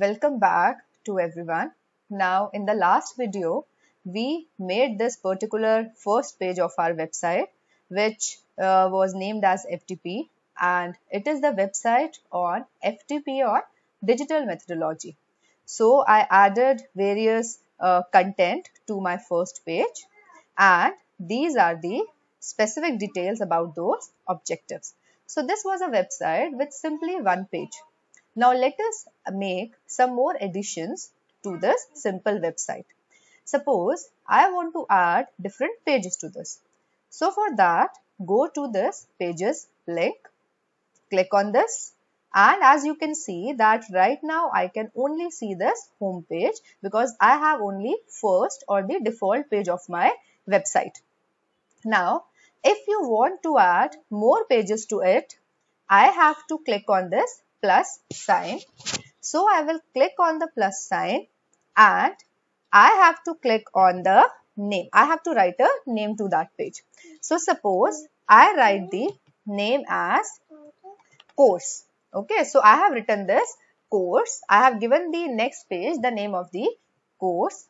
Welcome back to everyone. Now in the last video, we made this particular first page of our website which uh, was named as FTP and it is the website on FTP or digital methodology. So I added various uh, content to my first page and these are the specific details about those objectives. So this was a website with simply one page now let us make some more additions to this simple website. Suppose I want to add different pages to this. So for that, go to this pages link, click on this and as you can see that right now I can only see this home page because I have only first or the default page of my website. Now if you want to add more pages to it, I have to click on this plus sign. So I will click on the plus sign and I have to click on the name. I have to write a name to that page. So suppose I write the name as course. Okay, so I have written this course. I have given the next page the name of the course.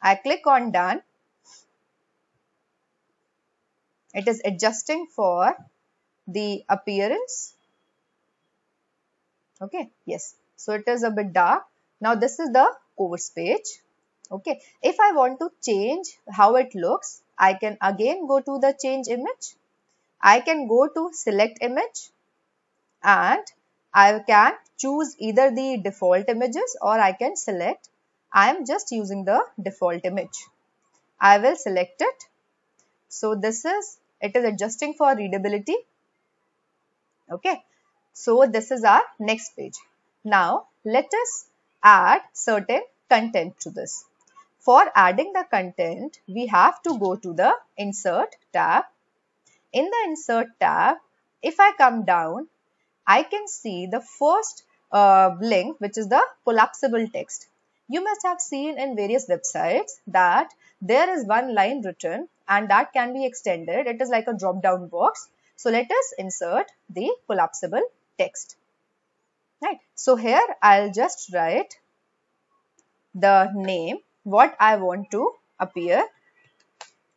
I click on done. It is adjusting for the appearance okay yes so it is a bit dark now this is the course page okay if i want to change how it looks i can again go to the change image i can go to select image and i can choose either the default images or i can select i am just using the default image i will select it so this is it is adjusting for readability okay so this is our next page. Now let us add certain content to this. For adding the content, we have to go to the insert tab. In the insert tab, if I come down, I can see the first uh, link which is the collapsible text. You must have seen in various websites that there is one line written and that can be extended. It is like a drop down box. So let us insert the collapsible text right so here i'll just write the name what i want to appear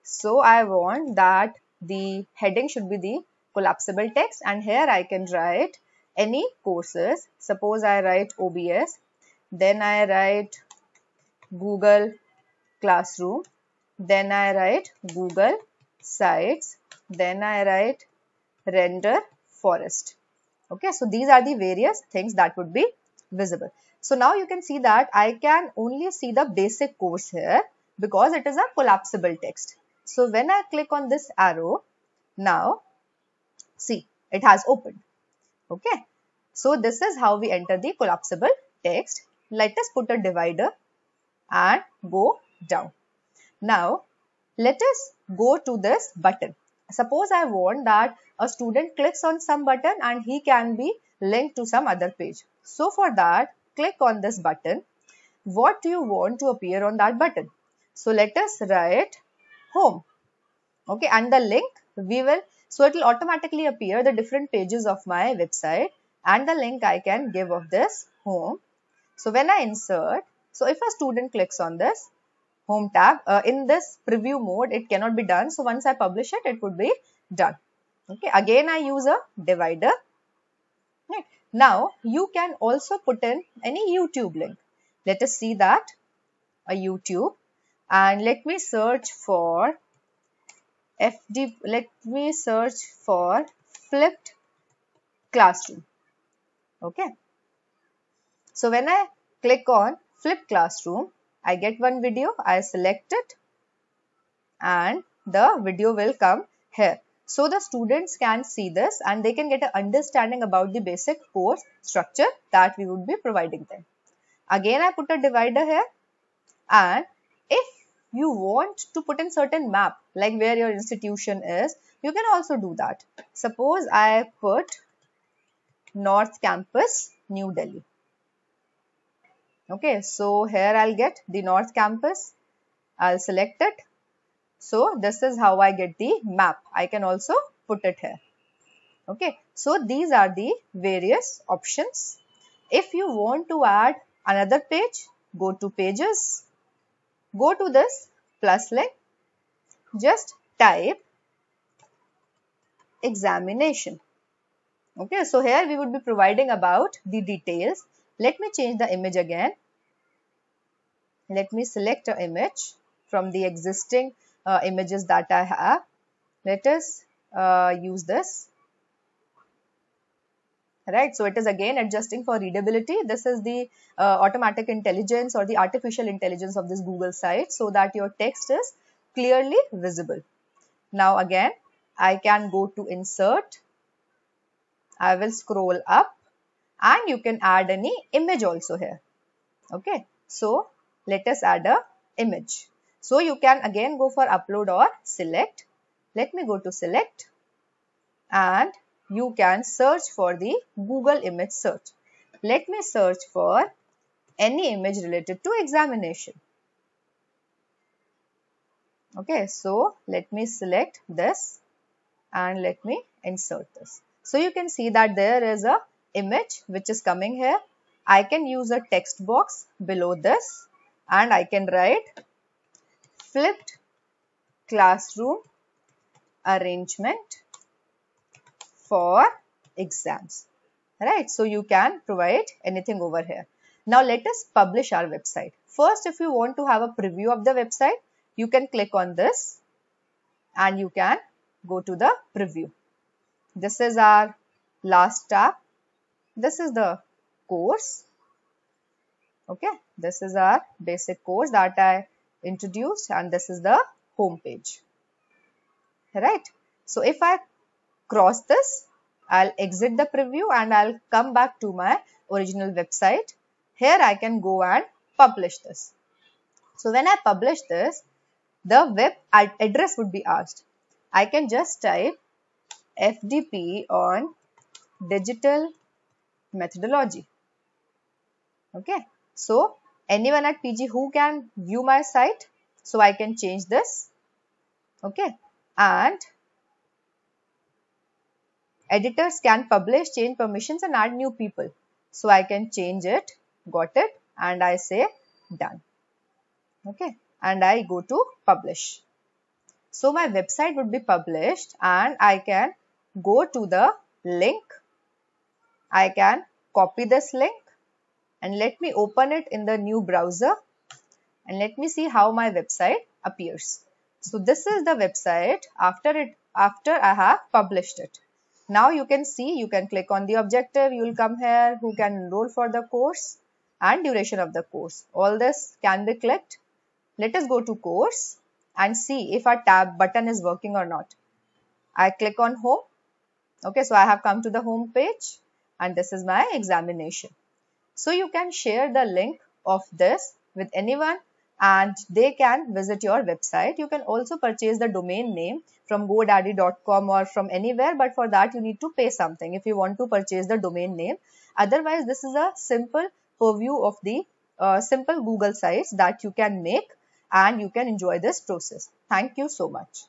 so i want that the heading should be the collapsible text and here i can write any courses suppose i write obs then i write google classroom then i write google sites then i write render forest Okay, so these are the various things that would be visible. So now you can see that I can only see the basic course here because it is a collapsible text. So when I click on this arrow, now see it has opened. Okay, so this is how we enter the collapsible text. Let us put a divider and go down. Now let us go to this button. Suppose I want that a student clicks on some button and he can be linked to some other page. So for that, click on this button. What do you want to appear on that button? So let us write home. Okay, and the link we will, so it will automatically appear the different pages of my website and the link I can give of this home. So when I insert, so if a student clicks on this, home tab. Uh, in this preview mode, it cannot be done. So once I publish it, it would be done. Okay. Again, I use a divider. Right. Now you can also put in any YouTube link. Let us see that a YouTube and let me search for FD. Let me search for flipped classroom. Okay. So when I click on flip classroom, I get one video, I select it and the video will come here. So the students can see this and they can get an understanding about the basic course structure that we would be providing them. Again, I put a divider here and if you want to put in certain map like where your institution is, you can also do that. Suppose I put North Campus, New Delhi. Okay, so here I'll get the North Campus. I'll select it. So this is how I get the map. I can also put it here. Okay, so these are the various options. If you want to add another page, go to pages, go to this plus link, just type examination. Okay, so here we would be providing about the details let me change the image again. Let me select an image from the existing uh, images that I have. Let us uh, use this. Right, so it is again adjusting for readability. This is the uh, automatic intelligence or the artificial intelligence of this Google site so that your text is clearly visible. Now again, I can go to insert. I will scroll up and you can add any image also here. Okay. So let us add a image. So you can again go for upload or select. Let me go to select and you can search for the Google image search. Let me search for any image related to examination. Okay, so let me select this and let me insert this. So you can see that there is a image which is coming here. I can use a text box below this and I can write flipped classroom arrangement for exams right so you can provide anything over here now let us publish our website first if you want to have a preview of the website you can click on this and you can go to the preview this is our last tab this is the course. Okay, this is our basic course that I introduced and this is the home page. Right. So if I cross this, I'll exit the preview and I'll come back to my original website. Here I can go and publish this. So when I publish this, the web address would be asked. I can just type FDP on digital methodology. Okay. So anyone at PG who can view my site. So I can change this. Okay. And editors can publish, change permissions and add new people. So I can change it. Got it. And I say done. Okay. And I go to publish. So my website would be published and I can go to the link I can copy this link and let me open it in the new browser and let me see how my website appears. So this is the website after it after I have published it. Now you can see you can click on the objective you will come here who can enroll for the course and duration of the course. All this can be clicked. Let us go to course and see if our tab button is working or not. I click on home. Okay, so I have come to the home page and this is my examination. So you can share the link of this with anyone and they can visit your website. You can also purchase the domain name from godaddy.com or from anywhere but for that you need to pay something if you want to purchase the domain name. Otherwise this is a simple purview of the uh, simple Google sites that you can make and you can enjoy this process. Thank you so much.